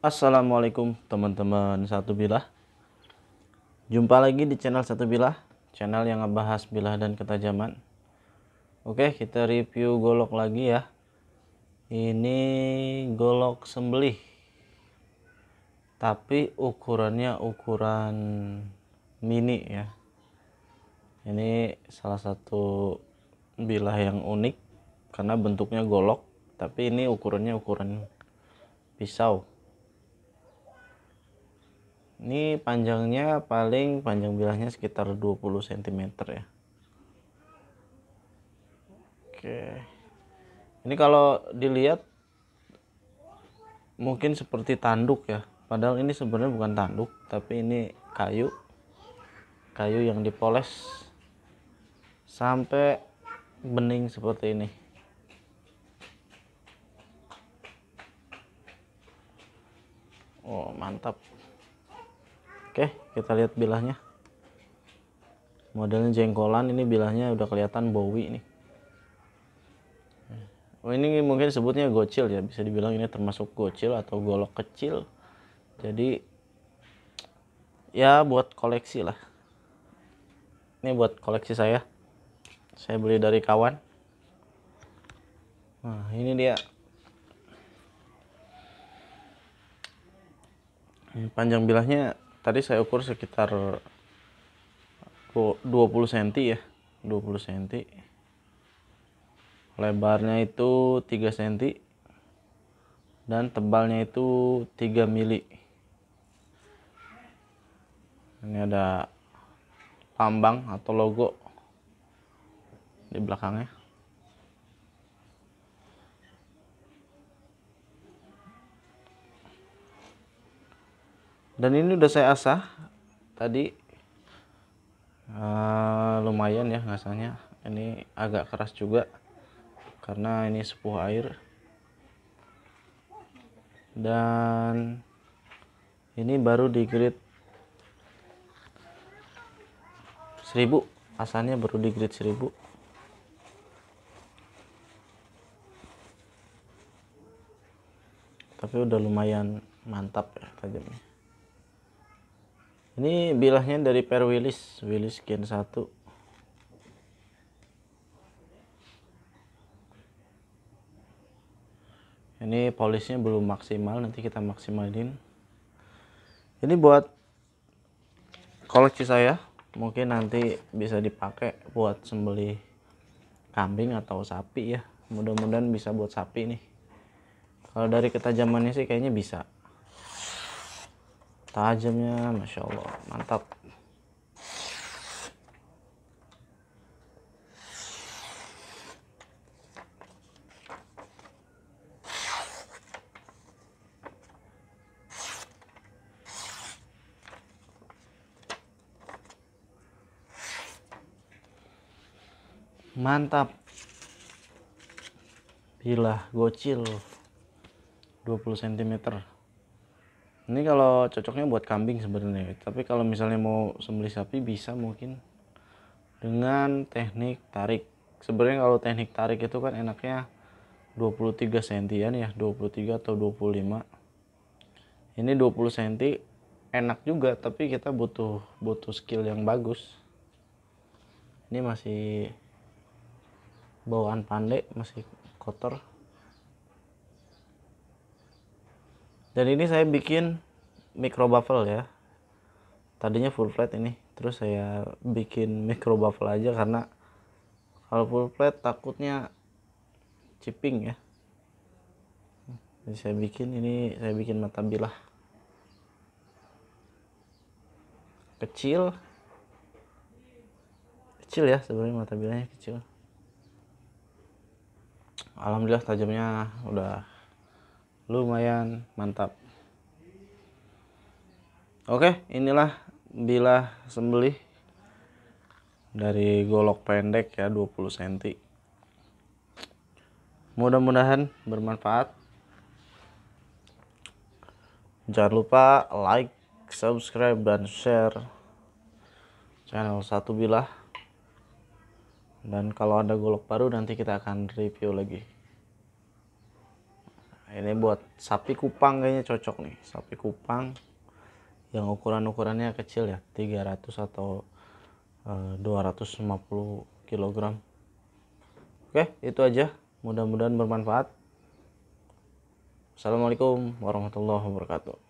Assalamualaikum teman-teman satu bilah Jumpa lagi di channel satu bilah Channel yang ngebahas bilah dan ketajaman Oke kita review golok lagi ya Ini golok sembelih Tapi ukurannya ukuran mini ya Ini salah satu bilah yang unik Karena bentuknya golok Tapi ini ukurannya ukuran pisau ini panjangnya paling panjang bilahnya sekitar 20 cm ya oke ini kalau dilihat mungkin seperti tanduk ya padahal ini sebenarnya bukan tanduk tapi ini kayu kayu yang dipoles sampai bening seperti ini oh mantap Oke, kita lihat bilahnya. Modelnya jengkolan, ini bilahnya udah kelihatan Bowie ini. Oh, ini mungkin sebutnya gocil ya, bisa dibilang ini termasuk gocil atau golok kecil. Jadi ya buat koleksi lah. Ini buat koleksi saya. Saya beli dari kawan. Nah, ini dia. Ini panjang bilahnya tadi saya ukur sekitar 20 cm ya 20 cm lebarnya itu 3 cm dan tebalnya itu 3 mili ini ada lambang atau logo di belakangnya dan ini udah saya asah tadi uh, lumayan ya ngasahnya ini agak keras juga karena ini sepuh air dan ini baru di grid 1000 asalnya baru di grid 1000 tapi udah lumayan mantap ya tajamnya ini bilahnya dari Per Willis Willis gen 1 ini polisnya belum maksimal nanti kita maksimalin ini buat koleksi saya mungkin nanti bisa dipakai buat sembeli kambing atau sapi ya mudah-mudahan bisa buat sapi nih kalau dari ketajamannya sih kayaknya bisa tajamnya masya allah mantap mantap bila gocil 20 cm ini kalau cocoknya buat kambing sebenarnya tapi kalau misalnya mau sembelih sapi bisa mungkin dengan teknik tarik sebenarnya kalau teknik tarik itu kan enaknya 23 sentian ya 23 atau 25 ini 20 cm enak juga tapi kita butuh butuh skill yang bagus ini masih bawaan pandai masih kotor dan ini saya bikin micro bubble ya tadinya full flat ini terus saya bikin micro bubble aja karena kalau full flat takutnya chipping ya jadi saya bikin ini saya bikin mata bilah kecil kecil ya sebenarnya mata bilahnya kecil alhamdulillah tajamnya udah lumayan mantap oke inilah bilah sembelih dari golok pendek ya 20 cm mudah-mudahan bermanfaat jangan lupa like subscribe dan share channel satu bilah dan kalau ada golok baru nanti kita akan review lagi Nah, ini buat sapi kupang kayaknya cocok nih sapi kupang yang ukuran-ukurannya kecil ya 300 atau uh, 250 kg oke itu aja mudah-mudahan bermanfaat Assalamualaikum warahmatullahi wabarakatuh